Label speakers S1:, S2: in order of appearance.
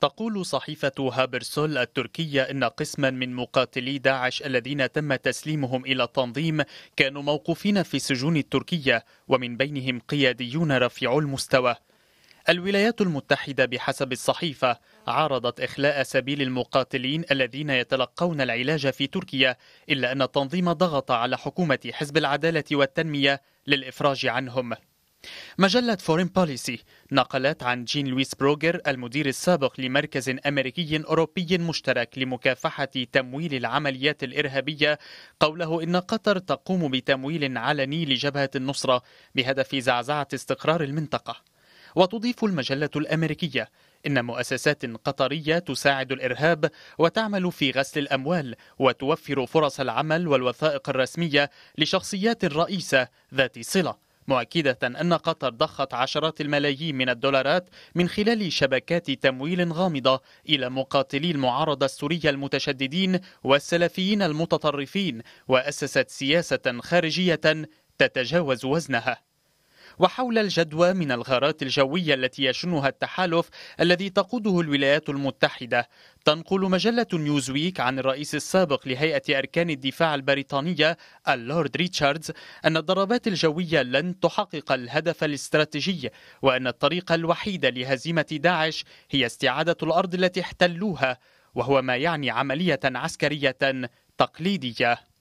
S1: تقول صحيفة هابرسول التركية أن قسما من مقاتلي داعش الذين تم تسليمهم إلى التنظيم كانوا موقوفين في السجون التركية ومن بينهم قياديون رفيع المستوى الولايات المتحدة بحسب الصحيفة عارضت إخلاء سبيل المقاتلين الذين يتلقون العلاج في تركيا إلا أن التنظيم ضغط على حكومة حزب العدالة والتنمية للإفراج عنهم مجلة فورين بوليسي نقلت عن جين لويس بروجر المدير السابق لمركز أمريكي أوروبي مشترك لمكافحة تمويل العمليات الإرهابية قوله إن قطر تقوم بتمويل علني لجبهة النصرة بهدف زعزعة استقرار المنطقة وتضيف المجلة الأمريكية إن مؤسسات قطرية تساعد الإرهاب وتعمل في غسل الأموال وتوفر فرص العمل والوثائق الرسمية لشخصيات رئيسة ذات صلة مؤكدة أن قطر ضخت عشرات الملايين من الدولارات من خلال شبكات تمويل غامضة إلى مقاتلي المعارضة السورية المتشددين والسلفيين المتطرفين وأسست سياسة خارجية تتجاوز وزنها وحول الجدوى من الغارات الجوية التي يشنها التحالف الذي تقوده الولايات المتحدة تنقل مجلة نيوزويك عن الرئيس السابق لهيئة أركان الدفاع البريطانية اللورد ريتشاردز أن الضربات الجوية لن تحقق الهدف الاستراتيجي وأن الطريقة الوحيدة لهزيمة داعش هي استعادة الأرض التي احتلوها وهو ما يعني عملية عسكرية تقليدية